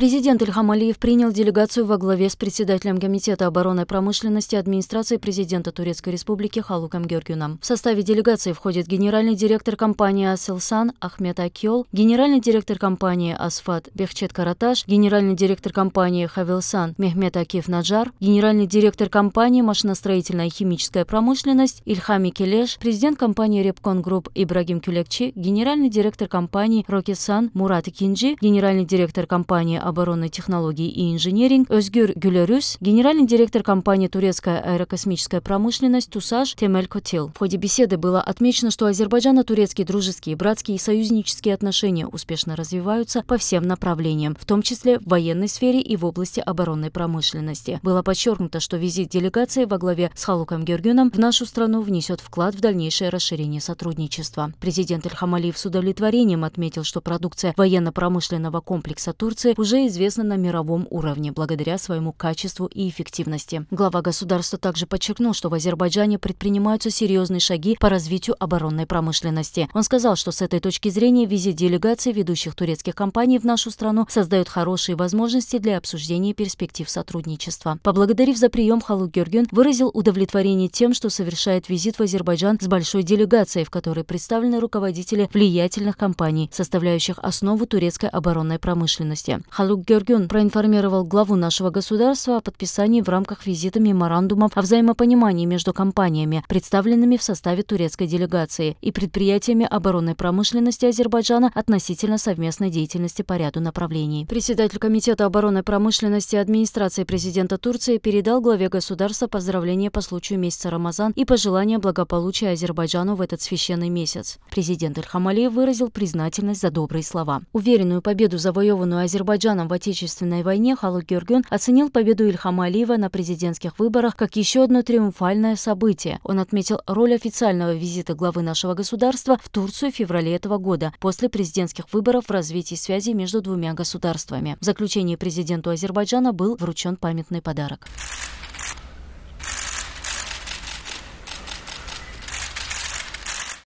Президент Ильхам Алиев принял делегацию во главе с председателем Комитета обороны промышленности администрации президента Турецкой Республики Халуком Георгиевым. В составе делегации входит генеральный директор компании «Аселсан» Ахмед Акиол, генеральный директор компании «Асфат» Бехчет Караташ, генеральный директор компании Хавилсан Мехмед Акиф Наджар, генеральный директор компании «Машиностроительная и химическая промышленность» Ильхами Келеш, президент компании «Репкон Групп» Ибрагим Кюлекчи, генеральный директор компании «Рокисан» Мурат Кинджи, генеральный директор компании обороны технологий и инжиниринг Özgür Гюлерюс, генеральный директор компании «Турецкая аэрокосмическая промышленность» ТУСАЖ Темель Котил. В ходе беседы было отмечено, что азербайджано-турецкие дружеские, братские и союзнические отношения успешно развиваются по всем направлениям, в том числе в военной сфере и в области оборонной промышленности. Было подчеркнуто, что визит делегации во главе с Халуком Гергюном в нашу страну внесет вклад в дальнейшее расширение сотрудничества. Президент Эльхам Алиев с удовлетворением отметил, что продукция военно-промышленного комплекса Турции уже уже на мировом уровне благодаря своему качеству и эффективности. Глава государства также подчеркнул, что в Азербайджане предпринимаются серьезные шаги по развитию оборонной промышленности. Он сказал, что с этой точки зрения визит делегации ведущих турецких компаний в нашу страну создает хорошие возможности для обсуждения перспектив сотрудничества. Поблагодарив за прием, Халук Георгиен выразил удовлетворение тем, что совершает визит в Азербайджан с большой делегацией, в которой представлены руководители влиятельных компаний, составляющих основу турецкой оборонной промышленности. Халук Салюк Гергюн проинформировал главу нашего государства о подписании в рамках визита меморандумов о взаимопонимании между компаниями, представленными в составе турецкой делегации, и предприятиями оборонной промышленности Азербайджана относительно совместной деятельности по ряду направлений. Председатель Комитета оборонной промышленности администрации президента Турции передал главе государства поздравления по случаю месяца Рамазан и пожелания благополучия Азербайджану в этот священный месяц. Президент Эльхам Алиев выразил признательность за добрые слова. Уверенную победу, завоеванную Азербайджаном ветераном в Отечественной войне Халу Георгион оценил победу Ильхама Алиева на президентских выборах как еще одно триумфальное событие. Он отметил роль официального визита главы нашего государства в Турцию в феврале этого года после президентских выборов в развитии связи между двумя государствами. В заключении президенту Азербайджана был вручен памятный подарок.